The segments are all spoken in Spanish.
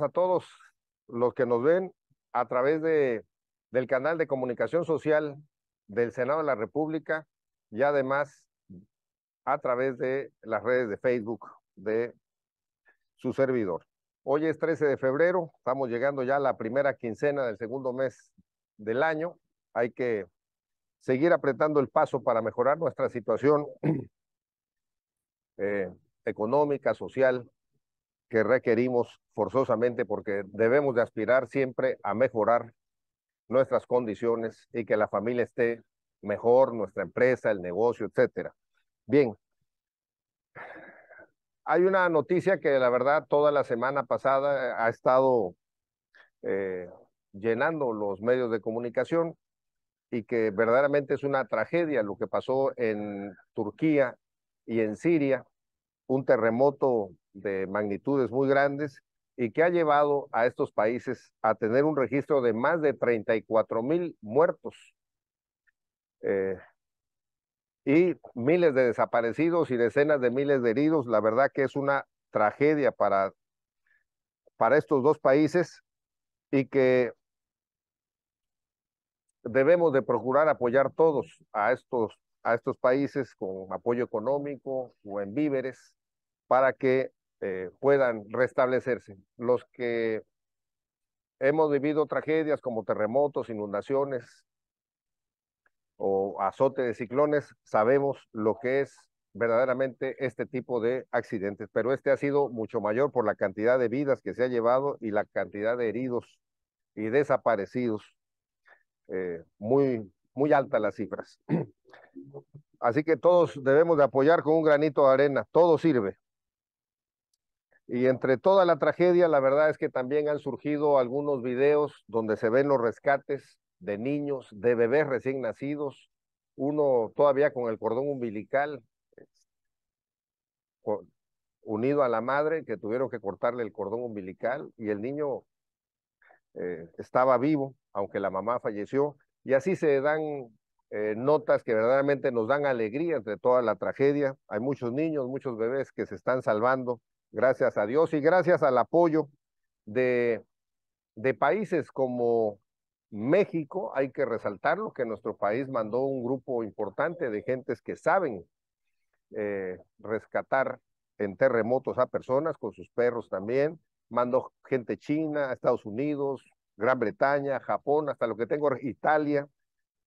a todos los que nos ven a través de, del canal de comunicación social del Senado de la República y además a través de las redes de Facebook de su servidor. Hoy es 13 de febrero, estamos llegando ya a la primera quincena del segundo mes del año. Hay que seguir apretando el paso para mejorar nuestra situación eh, económica, social que requerimos forzosamente porque debemos de aspirar siempre a mejorar nuestras condiciones y que la familia esté mejor, nuestra empresa, el negocio, etcétera. Bien, hay una noticia que la verdad toda la semana pasada ha estado eh, llenando los medios de comunicación y que verdaderamente es una tragedia lo que pasó en Turquía y en Siria un terremoto de magnitudes muy grandes y que ha llevado a estos países a tener un registro de más de 34 mil muertos eh, y miles de desaparecidos y decenas de miles de heridos. La verdad que es una tragedia para, para estos dos países y que debemos de procurar apoyar todos a estos, a estos países con apoyo económico o en víveres para que eh, puedan restablecerse. Los que hemos vivido tragedias como terremotos, inundaciones o azote de ciclones, sabemos lo que es verdaderamente este tipo de accidentes, pero este ha sido mucho mayor por la cantidad de vidas que se ha llevado y la cantidad de heridos y desaparecidos. Eh, muy, muy alta las cifras. Así que todos debemos de apoyar con un granito de arena, todo sirve. Y entre toda la tragedia, la verdad es que también han surgido algunos videos donde se ven los rescates de niños, de bebés recién nacidos, uno todavía con el cordón umbilical eh, unido a la madre, que tuvieron que cortarle el cordón umbilical y el niño eh, estaba vivo, aunque la mamá falleció. Y así se dan eh, notas que verdaderamente nos dan alegría entre toda la tragedia. Hay muchos niños, muchos bebés que se están salvando gracias a Dios y gracias al apoyo de, países como México, hay que resaltarlo, que nuestro país mandó un grupo importante de gentes que saben eh, rescatar en terremotos a personas, con sus perros también, mandó gente china, Estados Unidos, Gran Bretaña, Japón, hasta lo que tengo, Italia.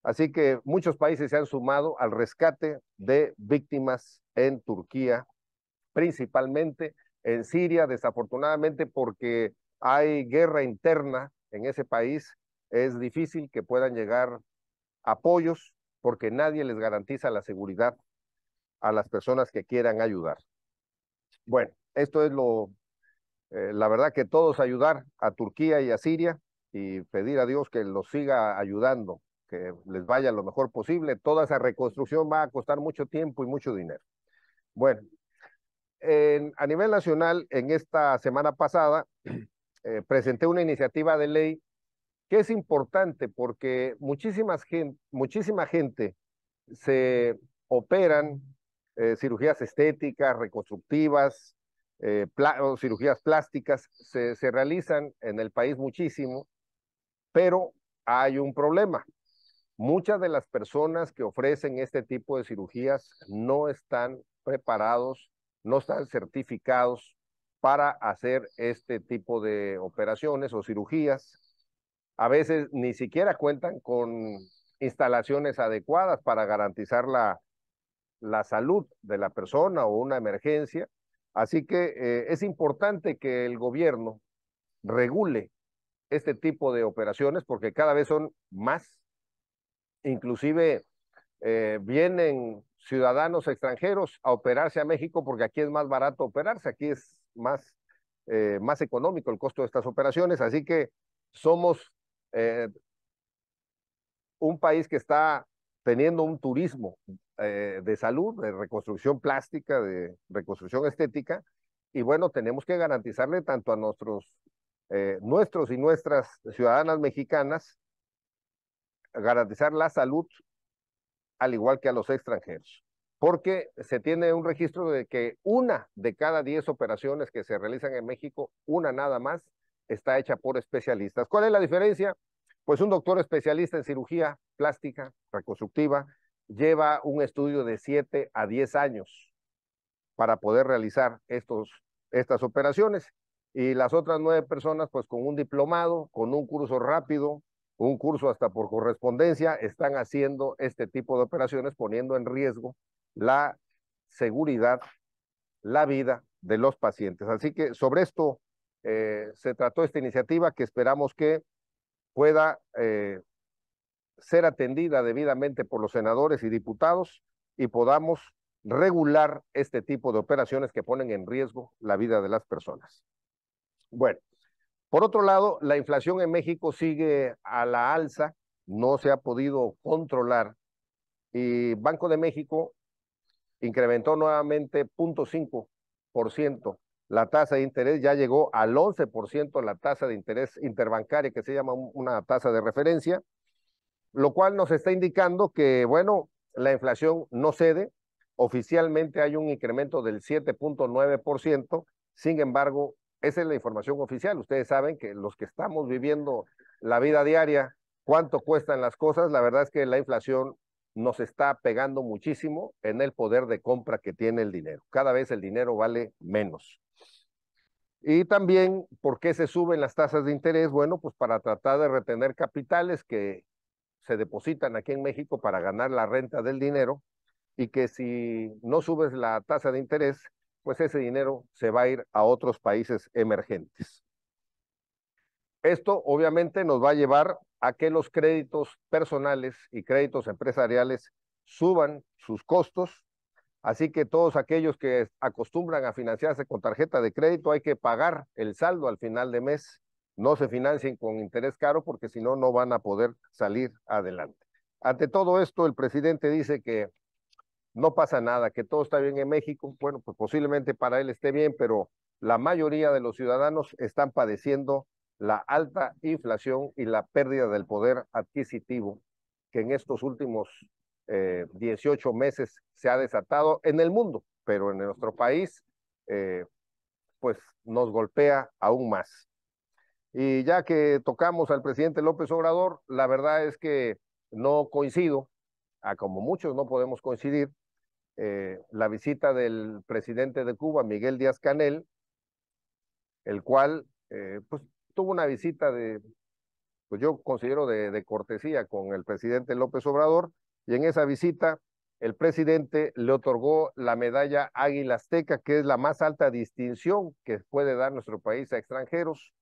Así que muchos países se han sumado al rescate de víctimas en Turquía, principalmente en Siria, desafortunadamente porque hay guerra interna en ese país, es difícil que puedan llegar apoyos porque nadie les garantiza la seguridad a las personas que quieran ayudar. Bueno, esto es lo, eh, la verdad que todos ayudar a Turquía y a Siria y pedir a Dios que los siga ayudando, que les vaya lo mejor posible. Toda esa reconstrucción va a costar mucho tiempo y mucho dinero. Bueno, a nivel nacional, en esta semana pasada, eh, presenté una iniciativa de ley que es importante porque muchísimas muchísima gente se operan eh, cirugías estéticas, reconstructivas, eh, cirugías plásticas, se, se realizan en el país muchísimo, pero hay un problema. Muchas de las personas que ofrecen este tipo de cirugías no están preparados no están certificados para hacer este tipo de operaciones o cirugías. A veces ni siquiera cuentan con instalaciones adecuadas para garantizar la, la salud de la persona o una emergencia. Así que eh, es importante que el gobierno regule este tipo de operaciones porque cada vez son más. Inclusive eh, vienen ciudadanos extranjeros a operarse a México porque aquí es más barato operarse, aquí es más, eh, más económico el costo de estas operaciones, así que somos eh, un país que está teniendo un turismo eh, de salud, de reconstrucción plástica, de reconstrucción estética, y bueno, tenemos que garantizarle tanto a nuestros, nuestros y nuestras ciudadanas mexicanas, garantizar la salud al igual que a los extranjeros, porque se tiene un registro de que una de cada diez operaciones que se realizan en México, una nada más, está hecha por especialistas. ¿Cuál es la diferencia? Pues un doctor especialista en cirugía plástica, reconstructiva, lleva un estudio de 7 a 10 años para poder realizar estos, estas operaciones. Y las otras nueve personas, pues con un diplomado, con un curso rápido, un curso hasta por correspondencia, están haciendo este tipo de operaciones poniendo en riesgo la seguridad, la vida de los pacientes. Así que sobre esto eh, se trató esta iniciativa que esperamos que pueda eh, ser atendida debidamente por los senadores y diputados y podamos regular este tipo de operaciones que ponen en riesgo la vida de las personas. Bueno. Por otro lado, la inflación en México sigue a la alza, no se ha podido controlar y Banco de México incrementó nuevamente 0.5% la tasa de interés, ya llegó al 11% la tasa de interés interbancaria, que se llama una tasa de referencia, lo cual nos está indicando que, bueno, la inflación no cede, oficialmente hay un incremento del 7.9%, sin embargo, esa es la información oficial. Ustedes saben que los que estamos viviendo la vida diaria, cuánto cuestan las cosas, la verdad es que la inflación nos está pegando muchísimo en el poder de compra que tiene el dinero. Cada vez el dinero vale menos. Y también, ¿por qué se suben las tasas de interés? Bueno, pues para tratar de retener capitales que se depositan aquí en México para ganar la renta del dinero y que si no subes la tasa de interés, pues ese dinero se va a ir a otros países emergentes. Esto obviamente nos va a llevar a que los créditos personales y créditos empresariales suban sus costos, así que todos aquellos que acostumbran a financiarse con tarjeta de crédito hay que pagar el saldo al final de mes, no se financien con interés caro porque si no, no van a poder salir adelante. Ante todo esto, el presidente dice que no pasa nada, que todo está bien en México, bueno, pues posiblemente para él esté bien, pero la mayoría de los ciudadanos están padeciendo la alta inflación y la pérdida del poder adquisitivo que en estos últimos 18 eh, meses se ha desatado en el mundo, pero en nuestro país, eh, pues nos golpea aún más. Y ya que tocamos al presidente López Obrador, la verdad es que no coincido, a como muchos no podemos coincidir, eh, la visita del presidente de Cuba, Miguel Díaz Canel, el cual eh, pues, tuvo una visita de, pues yo considero de, cortesía con el presidente López Obrador, y en esa visita el presidente le otorgó la medalla Águila Azteca, que es la más alta distinción que puede dar nuestro país a extranjeros.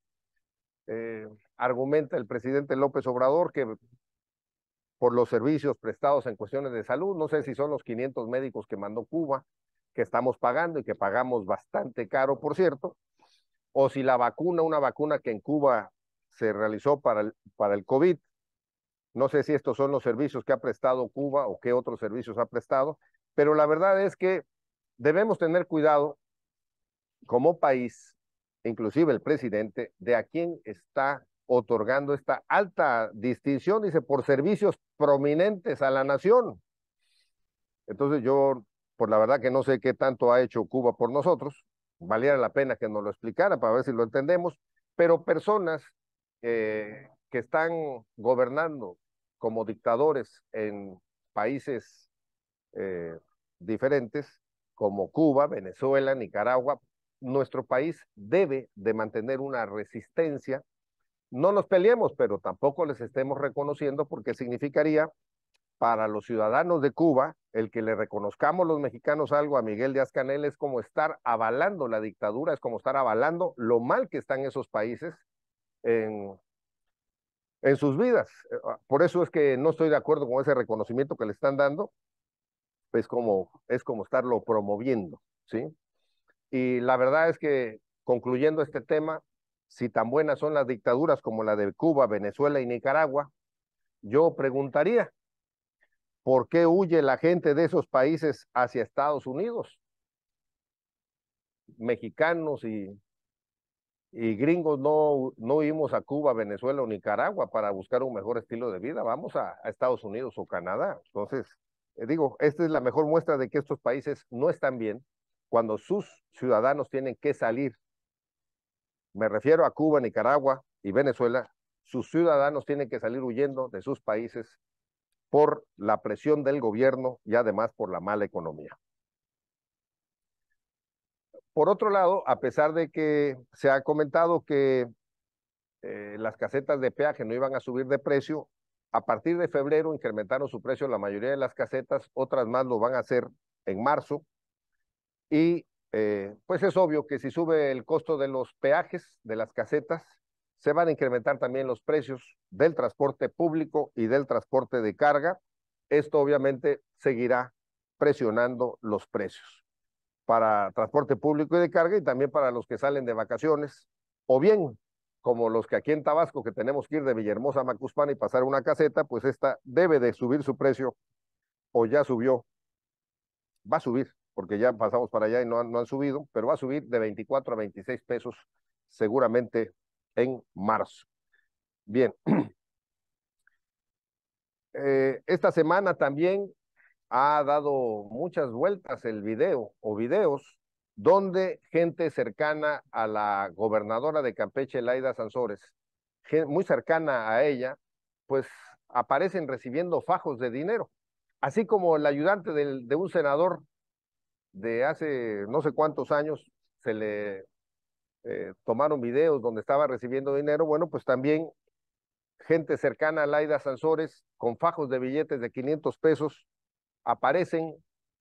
Eh, argumenta el presidente López Obrador que por los servicios prestados en cuestiones de salud. No sé si son los 500 médicos que mandó Cuba, que estamos pagando y que pagamos bastante caro, por cierto, o si la vacuna, una vacuna que en Cuba se realizó para el, para el COVID. No sé si estos son los servicios que ha prestado Cuba o qué otros servicios ha prestado, pero la verdad es que debemos tener cuidado como país, inclusive el presidente, de a quién está otorgando esta alta distinción, dice, por servicios prominentes a la nación. Entonces yo, por pues, la verdad que no sé qué tanto ha hecho Cuba por nosotros, valiera la pena que nos lo explicara para ver si lo entendemos, pero personas eh, que están gobernando como dictadores en países eh, diferentes, como Cuba, Venezuela, Nicaragua, nuestro país debe de mantener una resistencia no nos peleemos, pero tampoco les estemos reconociendo porque significaría para los ciudadanos de Cuba el que le reconozcamos los mexicanos algo a Miguel Díaz Canel es como estar avalando la dictadura, es como estar avalando lo mal que están esos países en, en sus vidas. Eh, ah, por eso es que no estoy de acuerdo con ese reconocimiento que le están dando, pues como, es como estarlo promoviendo, ¿sí? Y la verdad es que, concluyendo este tema, si tan buenas son las dictaduras como la de Cuba, Venezuela y Nicaragua, yo preguntaría, ¿por qué huye la gente de esos países hacia Estados Unidos? Mexicanos y, gringos no, no a Cuba, Venezuela o Nicaragua para buscar un mejor estilo de vida, vamos a Estados Unidos o Canadá. Entonces, eh, digo, esta es la mejor muestra de que estos países no están bien cuando sus ciudadanos tienen que salir me refiero a Cuba, Nicaragua y Venezuela, sus ciudadanos tienen que salir huyendo de sus países por la presión del gobierno y además por la mala economía. Por otro lado, a pesar de que se ha comentado que eh, las casetas de peaje no iban a subir de precio, a partir de febrero incrementaron su precio la mayoría de las casetas, otras más lo van a hacer en marzo. Y eh, pues es obvio que si sube el costo de los peajes, de las casetas, se van a incrementar también los precios del transporte público y del transporte de carga. Esto obviamente seguirá presionando los precios para transporte público y de carga y también para los que salen de vacaciones o bien como los que aquí en Tabasco que tenemos que ir de Villahermosa a Macuspana y pasar una caseta, pues esta debe de subir su precio o ya subió, va a subir porque ya pasamos para allá y no han, no han subido, pero va a subir de 24 a 26 pesos seguramente en marzo. Bien. Eh, esta semana también ha dado muchas vueltas el video o videos donde gente cercana a la gobernadora de Campeche, Laida Sansores, muy cercana a ella, pues aparecen recibiendo fajos de dinero, así como el ayudante del, de un senador de hace no sé cuántos años se le eh, tomaron videos donde estaba recibiendo dinero, bueno, pues también gente cercana a Laida Sansores con fajos de billetes de 500 pesos aparecen.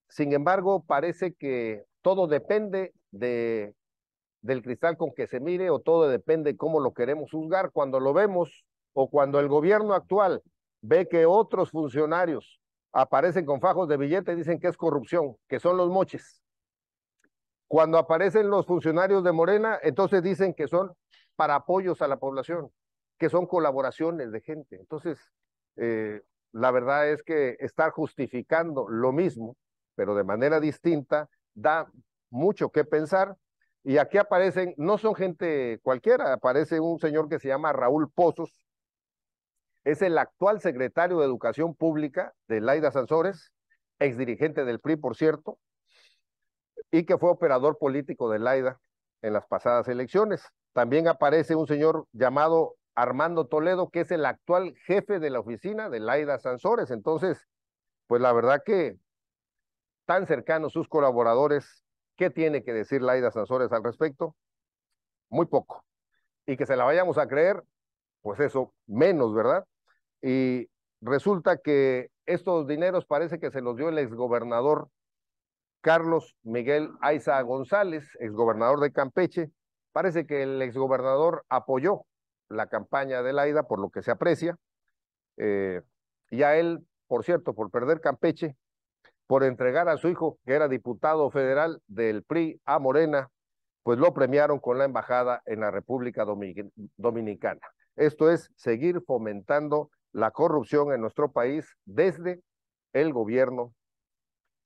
Sin embargo, parece que todo depende de, del cristal con que se mire o todo depende cómo lo queremos juzgar. Cuando lo vemos o cuando el gobierno actual ve que otros funcionarios aparecen con fajos de billete, dicen que es corrupción, que son los moches. Cuando aparecen los funcionarios de Morena, entonces dicen que son para apoyos a la población, que son colaboraciones de gente. Entonces, eh, la verdad es que estar justificando lo mismo, pero de manera distinta, da mucho que pensar. Y aquí aparecen, no son gente cualquiera, aparece un señor que se llama Raúl Pozos, es el actual secretario de Educación Pública de Laida Sansores, ex dirigente del PRI, por cierto, y que fue operador político de Laida en las pasadas elecciones. También aparece un señor llamado Armando Toledo, que es el actual jefe de la oficina de Laida Sansores. Entonces, pues la verdad que tan cercanos sus colaboradores, ¿qué tiene que decir Laida Sansores al respecto? Muy poco. Y que se la vayamos a creer, pues eso, menos, ¿verdad? Y resulta que estos dineros parece que se los dio el exgobernador Carlos Miguel Aiza González, exgobernador de Campeche. Parece que el exgobernador apoyó la campaña de Laida, por lo que se aprecia. Eh, y a él, por cierto, por perder Campeche, por entregar a su hijo, que era diputado federal del PRI a Morena, pues lo premiaron con la embajada en la República Dominicana. Esto es seguir fomentando la corrupción en nuestro país desde el gobierno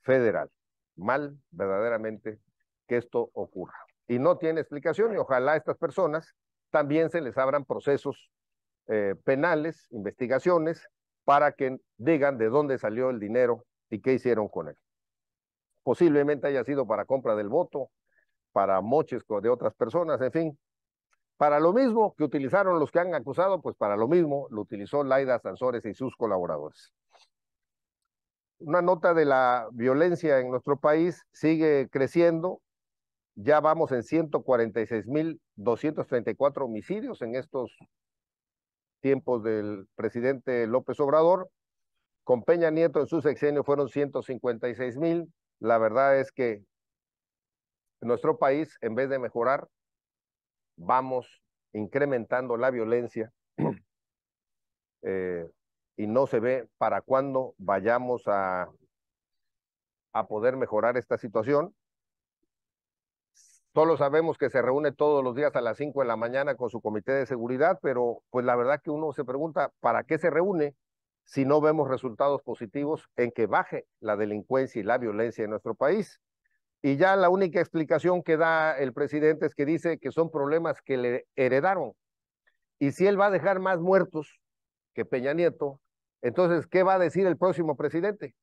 federal. Mal, verdaderamente, que esto ocurra. Y no tiene explicación y ojalá a estas personas también se les abran procesos eh, penales, investigaciones, para que digan de dónde salió el dinero y qué hicieron con él. Posiblemente haya sido para compra del voto, para moches de otras personas, en fin, para lo mismo que utilizaron los que han acusado, pues para lo mismo lo utilizó Laida Sansores y sus colaboradores. Una nota de la violencia en nuestro país sigue creciendo. Ya vamos en 146.234 homicidios en estos tiempos del presidente López Obrador. Con Peña Nieto en su sexenio fueron 156.000, mil. La verdad es que nuestro país, en vez de mejorar, vamos incrementando la violencia eh, y no se ve para cuándo vayamos a, a poder mejorar esta situación. Solo sabemos que se reúne todos los días a las 5 de la mañana con su comité de seguridad, pero pues la verdad que uno se pregunta, ¿para qué se reúne si no vemos resultados positivos en que baje la delincuencia y la violencia en nuestro país? Y ya la única explicación que da el presidente es que dice que son problemas que le heredaron. Y si él va a dejar más muertos que Peña Nieto, entonces, ¿qué va a decir el próximo presidente?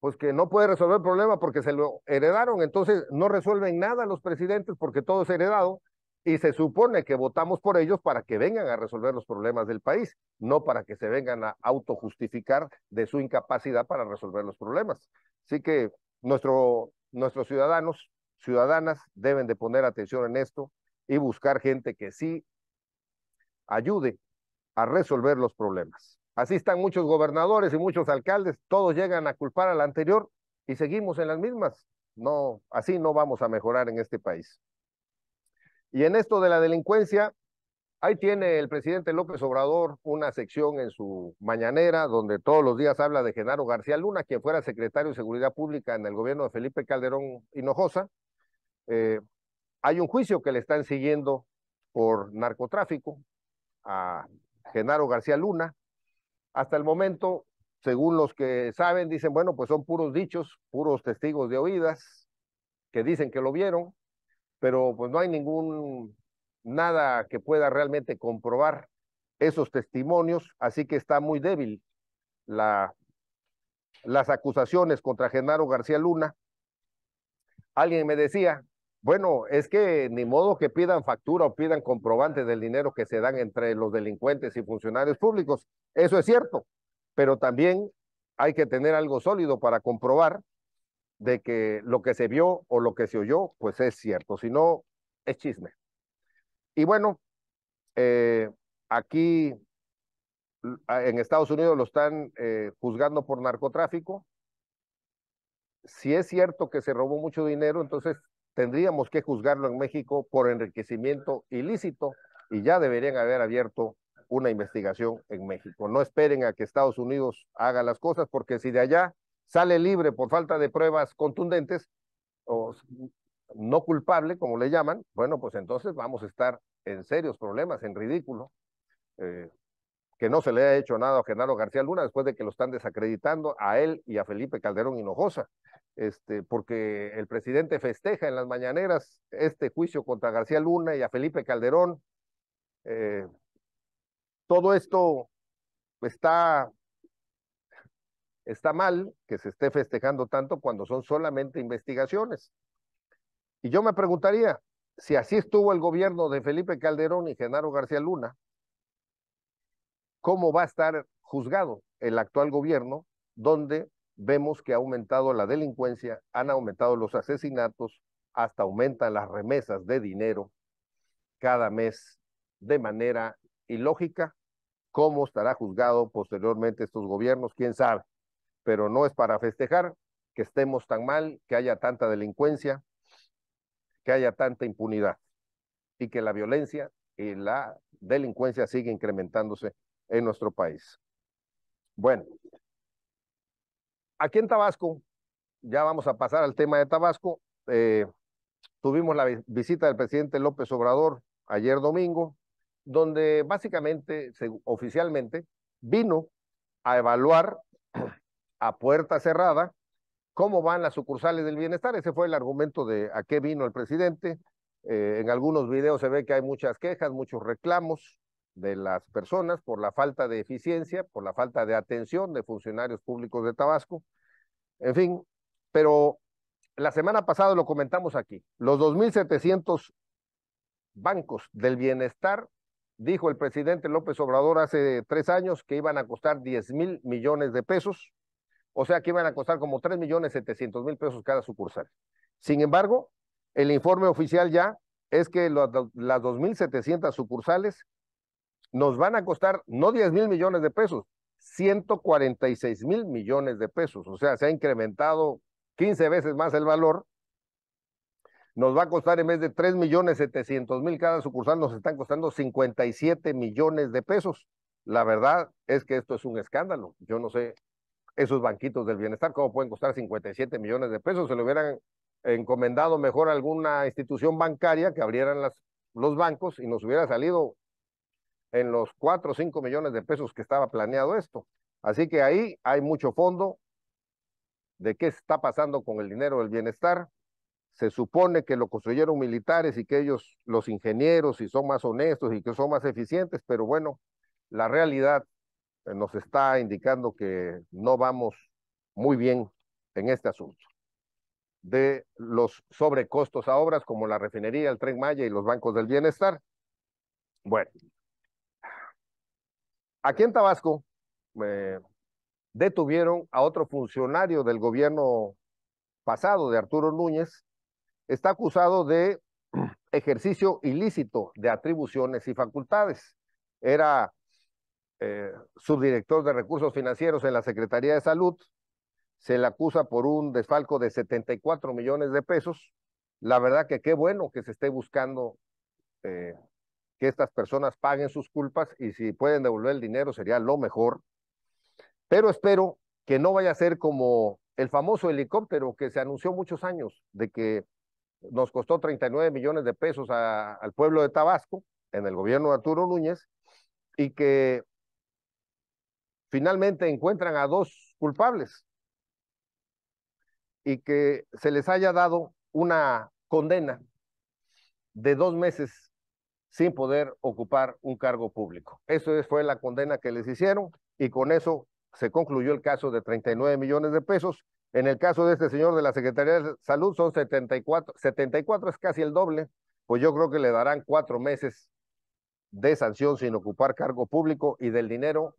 Pues que no puede resolver el problema porque se lo heredaron. Entonces, no resuelven nada los presidentes porque todo es heredado y se supone que votamos por ellos para que vengan a resolver los problemas del país, no para que se vengan a autojustificar de su incapacidad para resolver los problemas. Así que nuestro nuestros ciudadanos, ciudadanas, deben de poner atención en esto y buscar gente que sí ayude a resolver los problemas. Así están muchos gobernadores y muchos alcaldes, todos llegan a culpar al anterior y seguimos en las mismas. No, así no vamos a mejorar en este país. Y en esto de la delincuencia, Ahí tiene el presidente López Obrador una sección en su mañanera donde todos los días habla de Genaro García Luna, quien fuera secretario de Seguridad Pública en el gobierno de Felipe Calderón Hinojosa. Eh, hay un juicio que le están siguiendo por narcotráfico a Genaro García Luna. Hasta el momento, según los que saben, dicen, bueno, pues son puros dichos, puros testigos de oídas que dicen que lo vieron, pero pues no hay ningún nada que pueda realmente comprobar esos testimonios, así que está muy débil las acusaciones contra Genaro García Luna. Alguien me decía, bueno, es que ni modo que pidan factura o pidan comprobante del dinero que se dan entre los delincuentes y funcionarios públicos. Eso es cierto, pero también hay que tener algo sólido para comprobar de que lo que se vio o lo que se oyó, pues es cierto, si no, es chisme. Y bueno, eh, aquí ah, en Estados Unidos lo están eh, juzgando por narcotráfico. Si es cierto que se robó mucho dinero, entonces tendríamos que juzgarlo en México por enriquecimiento ilícito y ya deberían haber abierto una investigación en México. No esperen a que Estados Unidos haga las cosas porque si de allá sale libre por falta de pruebas contundentes, o no culpable, como le llaman, bueno, pues entonces vamos a estar en serios problemas, en ridículo. Eh, que no se le ha hecho nada a Genaro García Luna después de que lo están desacreditando a él y a Felipe Calderón Hinojosa, este, porque el presidente festeja en las mañaneras este juicio contra García Luna y a Felipe Calderón. Eh, todo esto está, está mal que se esté festejando tanto cuando son solamente investigaciones. Y yo me preguntaría, si así estuvo el gobierno de Felipe Calderón y Genaro García Luna, ¿cómo va a estar juzgado el actual gobierno donde vemos que ha aumentado la delincuencia, han aumentado los asesinatos, hasta aumentan las remesas de dinero cada mes de manera ilógica? ¿Cómo estará juzgado posteriormente estos gobiernos? ¿Quién sabe? Pero no es para festejar que estemos tan mal, que haya tanta delincuencia, que haya tanta impunidad y que la violencia y la delincuencia siga incrementándose en nuestro país. Bueno, aquí en Tabasco, ya vamos a pasar al tema de Tabasco, eh, tuvimos la visita del presidente López Obrador ayer domingo, donde básicamente, oficialmente, vino a evaluar a puerta cerrada cómo van las sucursales del bienestar. Ese fue el argumento de a qué vino el presidente. Eh, en algunos videos se ve que hay muchas quejas, muchos reclamos de las personas por la falta de eficiencia, por la falta de atención de funcionarios públicos de Tabasco. En fin, pero la semana pasada lo comentamos aquí. Los 2.700 bancos del bienestar, dijo el presidente López Obrador hace tres años que iban a costar 10 mil millones de pesos o sea que van a costar como 3 millones mil pesos cada sucursal. Sin embargo, el informe oficial ya es que las 2.700 sucursales nos van a costar no 10 mil millones de pesos, 146.000 mil millones de pesos. O sea, se ha incrementado 15 veces más el valor. Nos va a costar en vez de 3 millones mil cada sucursal, nos están costando 57 millones de pesos. La verdad es que esto es un escándalo. Yo no sé esos banquitos del bienestar, ¿cómo pueden costar 57 millones de pesos? Se lo hubieran encomendado mejor a alguna institución bancaria que abrieran los bancos y nos hubiera salido en los 4 o 5 millones de pesos que estaba planeado esto. Así que ahí hay mucho fondo de qué está pasando con el dinero del bienestar. Se supone que lo construyeron militares y que ellos, los ingenieros, y son más honestos y que son más eficientes, pero bueno, la realidad eh, nos está indicando que no vamos muy bien en este asunto de los sobrecostos a obras como la refinería, el tren Maya y los bancos del bienestar. Bueno, aquí en Tabasco eh, detuvieron a otro funcionario del gobierno pasado de Arturo Núñez. Está acusado de ejercicio ilícito de atribuciones y facultades. Era eh, subdirector de recursos financieros en la Secretaría de Salud, se le acusa por un desfalco de 74 millones de pesos. La verdad que qué bueno que se esté buscando eh, que estas personas paguen sus culpas y si pueden devolver el dinero sería lo mejor. Pero espero que no vaya a ser como el famoso helicóptero que se anunció muchos años de que nos costó 39 millones de pesos al pueblo de Tabasco en el gobierno de Arturo Núñez y que finalmente encuentran a dos culpables y que se les haya dado una condena de dos meses sin poder ocupar un cargo público. Eso fue la condena que les hicieron y con eso se concluyó el caso de 39 millones de pesos. En el caso de este señor de la Secretaría de Salud son 74, 74 es casi el doble, pues yo creo que le darán cuatro meses de sanción sin ocupar cargo público y del dinero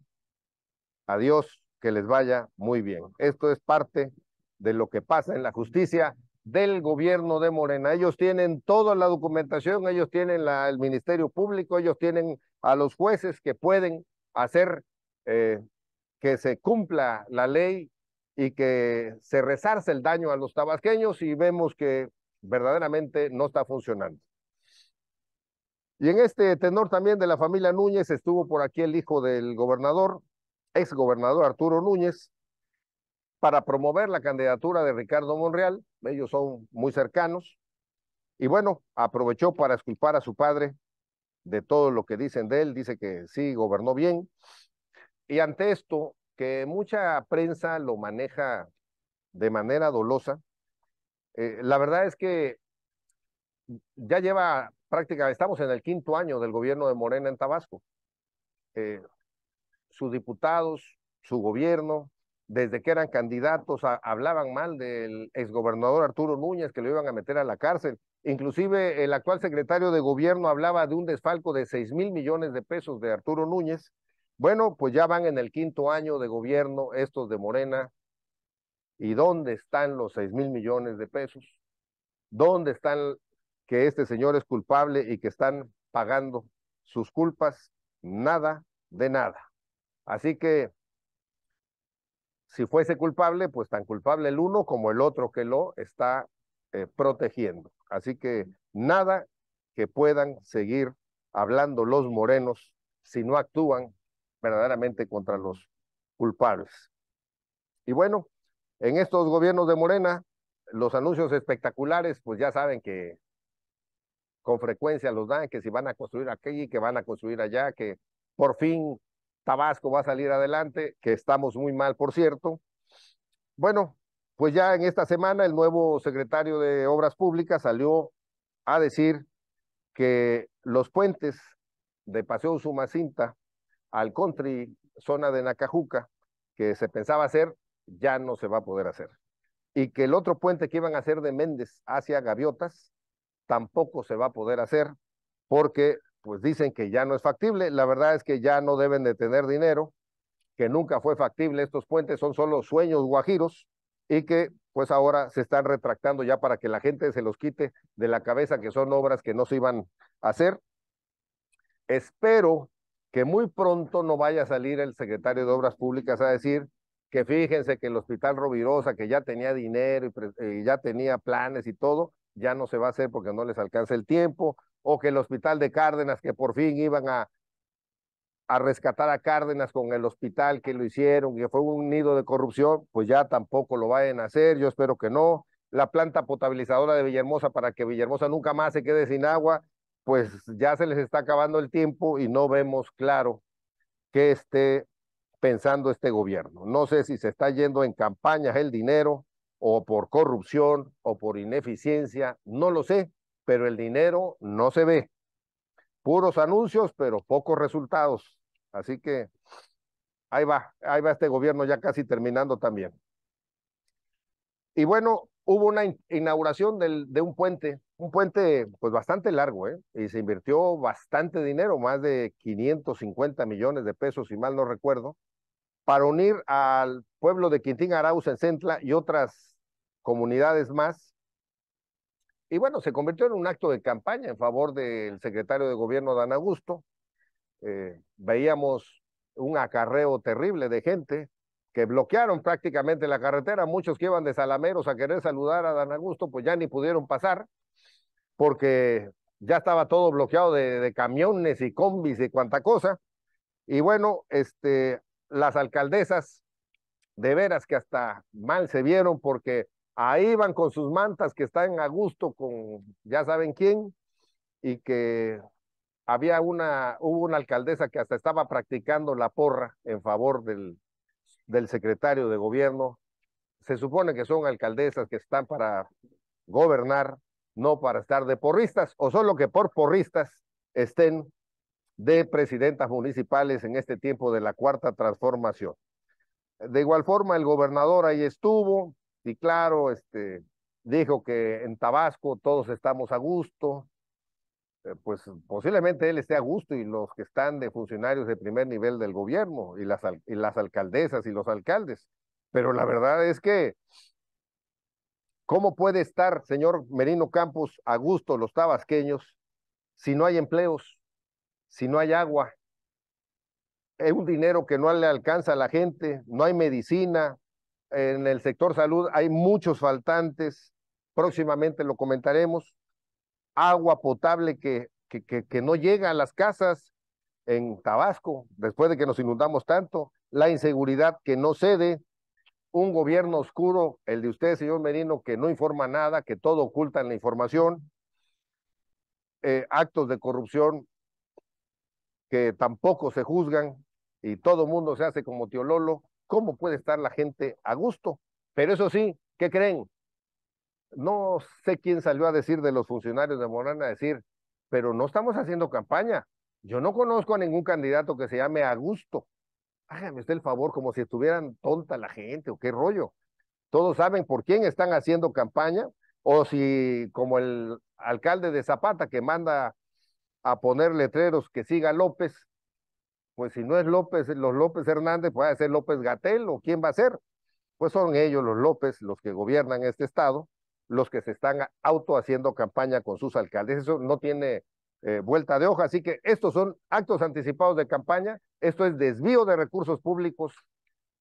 Adiós, que les vaya muy bien. Esto es parte de lo que pasa en la justicia del gobierno de Morena. Ellos tienen toda la documentación, ellos tienen el Ministerio Público, ellos tienen a los jueces que pueden hacer eh, que se cumpla la ley y que se resarce el daño a los tabasqueños y vemos que verdaderamente no está funcionando. Y en este tenor también de la familia Núñez estuvo por aquí el hijo del gobernador, gobernador Arturo Núñez para promover la candidatura de Ricardo Monreal. Ellos son muy cercanos. Y bueno, aprovechó para esculpar a su padre de todo lo que dicen de él. Dice que sí, gobernó bien. Y ante esto, que mucha prensa lo maneja de manera dolosa, eh, la verdad es que ya lleva prácticamente, estamos en el quinto año del gobierno de Morena en Tabasco. Eh, sus diputados, su gobierno, desde que eran candidatos hablaban mal del exgobernador Arturo Núñez, que lo iban a meter a la cárcel. Inclusive el actual secretario de gobierno hablaba de un desfalco de seis mil millones de pesos de Arturo Núñez. Bueno, pues ya van en el quinto año de gobierno estos de Morena. ¿Y dónde están los seis mil millones de pesos? ¿Dónde están que este señor es culpable y que están pagando sus culpas? Nada de nada. Así que, si fuese culpable, pues tan culpable el uno como el otro que lo está eh, protegiendo. Así que nada que puedan seguir hablando los morenos si no actúan verdaderamente contra los culpables. Y bueno, en estos gobiernos de Morena, los anuncios espectaculares, pues ya saben que con frecuencia los dan, que si van a construir aquí, que van a construir allá, que por fin Tabasco va a salir adelante, que estamos muy mal, por cierto. Bueno, pues ya en esta semana el nuevo secretario de Obras Públicas salió a decir que los puentes de Paseo Sumacinta al country zona de Nacajuca, que se pensaba hacer, ya no se va a poder hacer. Y que el otro puente que iban a hacer de Méndez hacia Gaviotas tampoco se va a poder hacer porque pues dicen que ya no es factible. La verdad es que ya no deben de tener dinero, que nunca fue factible. Estos puentes son solo sueños guajiros y que pues ahora se están retractando ya para que la gente se los quite de la cabeza que son obras que no se iban a hacer. Espero que muy pronto no vaya a salir el secretario de Obras Públicas a decir que fíjense que el Hospital Rovirosa, que ya tenía dinero y, y eh, ya tenía planes y todo, ya no se va a hacer porque no les alcanza el tiempo, o que el hospital de Cárdenas, que por fin iban a, a rescatar a Cárdenas con el hospital que lo hicieron, que fue un nido de corrupción, pues ya tampoco lo vayan a hacer, yo espero que no. La planta potabilizadora de Villahermosa para que Villahermosa nunca más se quede sin agua, pues ya se les está acabando el tiempo y no vemos claro qué esté pensando este gobierno. No sé si se está yendo en campañas el dinero o por corrupción o por ineficiencia, no lo sé, pero el dinero no se ve. Puros anuncios, pero pocos resultados. Así que ahí va, ahí va este gobierno ya casi terminando también. Y bueno, hubo una inauguración de un puente, un puente pues bastante largo, ¿eh? y se invirtió bastante dinero, más de 550 millones de pesos, si mal no recuerdo, para unir al pueblo de Quintín Arauz en Centla y otras comunidades más y bueno, se convirtió en un acto de campaña en favor del secretario de gobierno Dan Augusto. Eh, veíamos un acarreo terrible de gente que bloquearon prácticamente la carretera. Muchos que iban de Salameros a querer saludar a Dan Augusto, pues ya ni pudieron pasar porque ya estaba todo bloqueado de, camiones y combis y cuanta cosa. Y bueno, este, las alcaldesas de veras que hasta mal se vieron porque Ahí van con sus mantas que están a gusto con ya saben quién y que había una, hubo una alcaldesa que hasta estaba practicando la porra en favor del, del secretario de gobierno. Se supone que son alcaldesas que están para gobernar, no para estar de porristas, o solo que por porristas estén de presidentas municipales en este tiempo de la cuarta transformación. De igual forma, el gobernador ahí estuvo, y claro, este, dijo que en Tabasco todos estamos a gusto, eh, pues posiblemente él esté a gusto y los que están de funcionarios de primer nivel del gobierno y las, y las alcaldesas y los alcaldes. Pero la verdad es que, ¿cómo puede estar, señor Merino Campos, a gusto los tabasqueños si no hay empleos, si no hay agua? Es un dinero que no le alcanza a la gente, no hay medicina, en el sector salud hay muchos faltantes, próximamente lo comentaremos, agua potable que, que, no llega a las casas en Tabasco, después de que nos inundamos tanto, la inseguridad que no cede, un gobierno oscuro, el de usted, señor Merino, que no informa nada, que todo oculta en la información, eh, actos de corrupción que tampoco se juzgan y todo mundo se hace como Lolo cómo puede estar la gente a gusto. Pero eso sí, ¿qué creen? No sé quién salió a decir de los funcionarios de Morana, a decir, pero no estamos haciendo campaña. Yo no conozco a ningún candidato que se llame gusto, Hágame usted el favor, como si estuvieran tonta la gente o qué rollo. Todos saben por quién están haciendo campaña o si como el alcalde de Zapata que manda a poner letreros que siga López, pues si no es López, los López Hernández, puede ser López Gatel o quién va a ser. Pues son ellos los López los que gobiernan este estado, los que se están auto haciendo campaña con sus alcaldes. Eso no tiene eh, vuelta de hoja. Así que estos son actos anticipados de campaña, esto es desvío de recursos públicos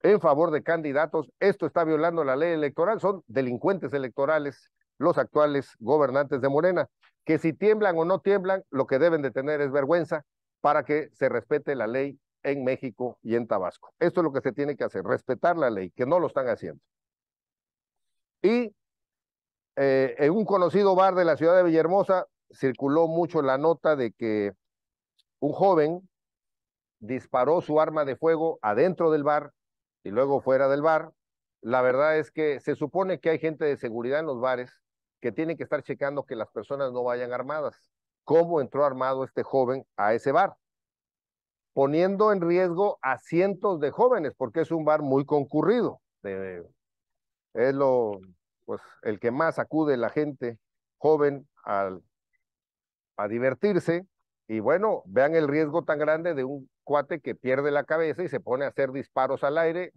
en favor de candidatos, esto está violando la ley electoral, son delincuentes electorales los actuales gobernantes de Morena, que si tiemblan o no tiemblan, lo que deben de tener es vergüenza, para que se respete la ley en México y en Tabasco. Esto es lo que se tiene que hacer, respetar la ley, que no lo están haciendo. Y eh, en un conocido bar de la ciudad de Villahermosa circuló mucho la nota de que un joven disparó su arma de fuego adentro del bar y luego fuera del bar. La verdad es que se supone que hay gente de seguridad en los bares que tiene que estar checando que las personas no vayan armadas cómo entró armado este joven a ese bar, poniendo en riesgo a cientos de jóvenes, porque es un bar muy concurrido. es lo, pues, el que más acude la gente joven al, a divertirse. Y bueno, vean el riesgo tan grande de un cuate que pierde la cabeza y se pone a hacer disparos al aire.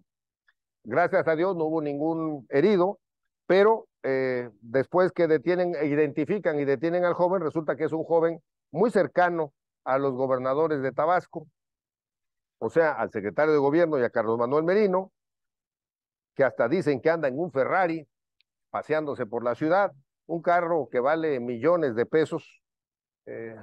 Gracias a Dios no hubo ningún herido, pero eh, después que detienen, e identifican y detienen al joven, resulta que es un joven muy cercano a los gobernadores de Tabasco, o sea, al secretario de gobierno y a Carlos Manuel Merino, que hasta dicen que anda en un Ferrari paseándose por la ciudad, un carro que vale millones de pesos. Eh,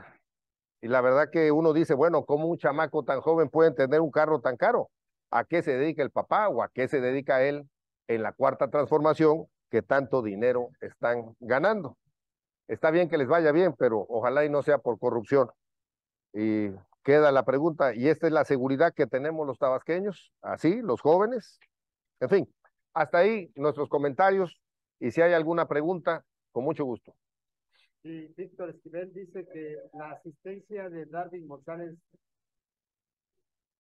y la verdad que uno dice, bueno, ¿cómo un chamaco tan joven puede tener un carro tan caro? ¿A qué se dedica el papá o a qué se dedica él en la cuarta transformación que tanto dinero están ganando. Está bien que les vaya bien, pero ojalá y no sea por corrupción. Y queda la pregunta, ¿y esta es la seguridad que tenemos los tabasqueños? Así, los jóvenes. En fin, hasta ahí nuestros comentarios y si hay alguna pregunta, con mucho gusto. Y Víctor Esquivel dice que la asistencia de Darwin González,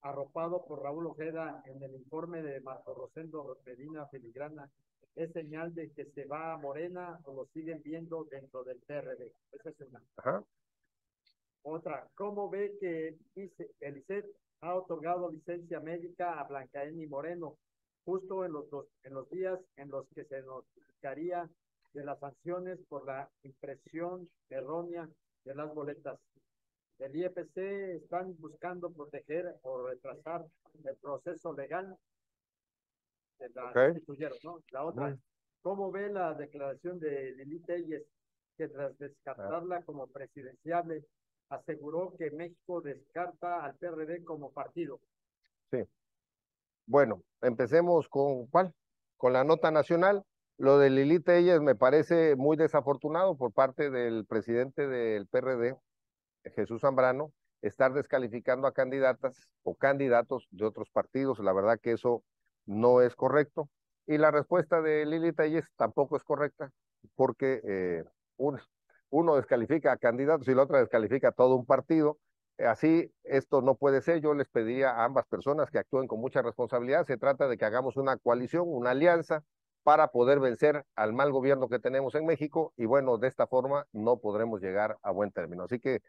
arropado por Raúl Ojeda en el informe de Marco Rosendo Medina Feligrana es señal de que se va a Morena o lo siguen viendo dentro del PRD. Esa es una. Otra, ¿cómo ve que el Eliseth ha otorgado licencia médica a Blancaeni Moreno justo en los, en los días en los que se notificaría de las sanciones por la impresión errónea de las boletas? El IEPC están buscando proteger o retrasar el proceso legal la, otra, ¿cómo ve la declaración de Lili Telles que tras descartarla como presidencial aseguró que México descarta al PRD como partido? Sí. Bueno, empecemos con cuál? Con la nota nacional. Lo de Lili Telles me parece muy desafortunado por parte del presidente del PRD, Jesús Zambrano, estar descalificando a candidatas o candidatos de otros partidos. La verdad que eso no es correcto. Y la respuesta de Lili es tampoco es correcta, porque eh, uno descalifica a candidatos y la otra descalifica a todo un partido. Eh, así, esto no puede ser. Yo les pediría a ambas personas que actúen con mucha responsabilidad. Se trata de que hagamos una coalición, una alianza para poder vencer al mal gobierno que tenemos en México y bueno, de esta forma no podremos llegar a buen término. Así que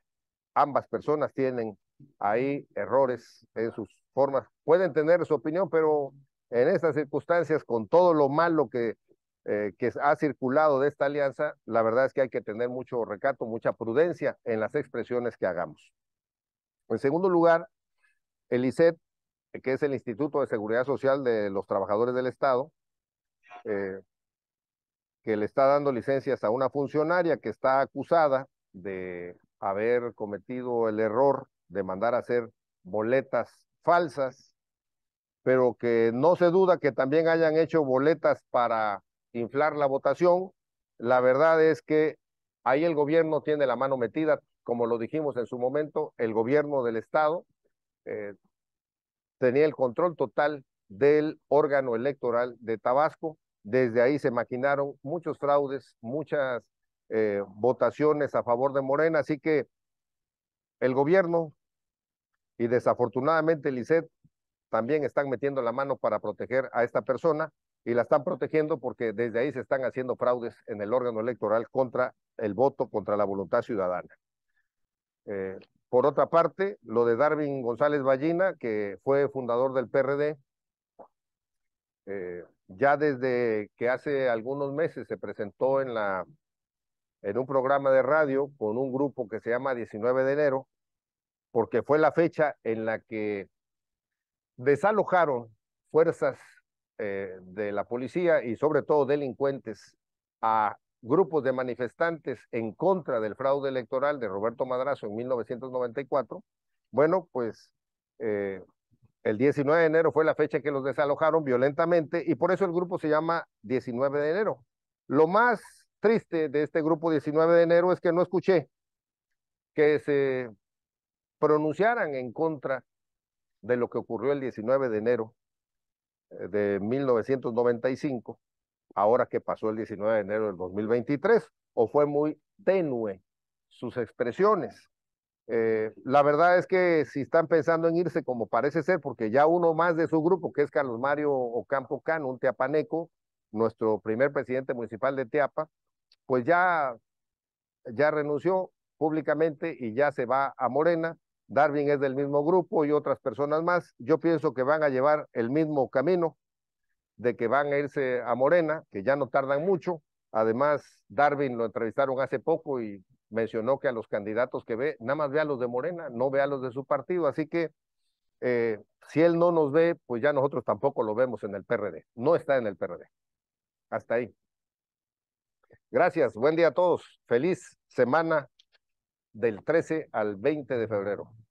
ambas personas tienen ahí errores en sus formas. Pueden tener su opinión, pero en estas circunstancias, con todo lo malo eh, que, ha circulado de esta alianza, la verdad es que hay que tener mucho recato, mucha prudencia en las expresiones que hagamos. En segundo lugar, el ISET, que es el Instituto de Seguridad Social de los Trabajadores del Estado, eh, que le está dando licencias a una funcionaria que está acusada de haber cometido el error de mandar a hacer boletas falsas pero que no se duda que también hayan hecho boletas para inflar la votación. La verdad es que ahí el gobierno tiene la mano metida, como lo dijimos en su momento, el gobierno del Estado eh, tenía el control total del órgano electoral de Tabasco. Desde ahí se maquinaron muchos fraudes, muchas eh, votaciones a favor de Morena, así que el gobierno y desafortunadamente Lisset también están metiendo la mano para proteger a esta persona y la están protegiendo porque desde ahí se están haciendo fraudes en el órgano electoral contra el voto, contra la voluntad ciudadana. Eh, por otra parte, lo de Darwin González Ballina, que fue fundador del PRD, eh, ya desde que hace algunos meses se presentó en, la, en un programa de radio con un grupo que se llama 19 de enero, porque fue la fecha en la que desalojaron fuerzas eh, de la policía y sobre todo delincuentes a grupos de manifestantes en contra del fraude electoral de Roberto Madrazo en 1994, bueno, pues eh, el 19 de enero fue la fecha que los desalojaron violentamente y por eso el grupo se llama 19 de enero. Lo más triste de este grupo 19 de enero es que no escuché que se pronunciaran en contra de lo que ocurrió el 19 de enero eh, de 1995, ahora que pasó el 19 de enero del 2023, o fue muy tenue sus expresiones. Eh, la verdad es que si están pensando en irse, como parece ser, porque ya uno más de su grupo, que es Carlos Mario Ocampo Cano, un teapaneco, nuestro primer presidente municipal de Teapa, pues ya, ya renunció públicamente y ya se va a Morena. Darwin es del mismo grupo y otras personas más. Yo pienso que van a llevar el mismo camino, de que van a irse a Morena, que ya no tardan mucho. Además, Darwin lo entrevistaron hace poco y mencionó que a los candidatos que ve, nada más ve a los de Morena, no ve a los de su partido. Así que eh, si él no nos ve, pues ya nosotros tampoco lo vemos en el PRD. No está en el PRD. Hasta ahí. Gracias. Buen día a todos. Feliz semana del 13 al 20 de febrero.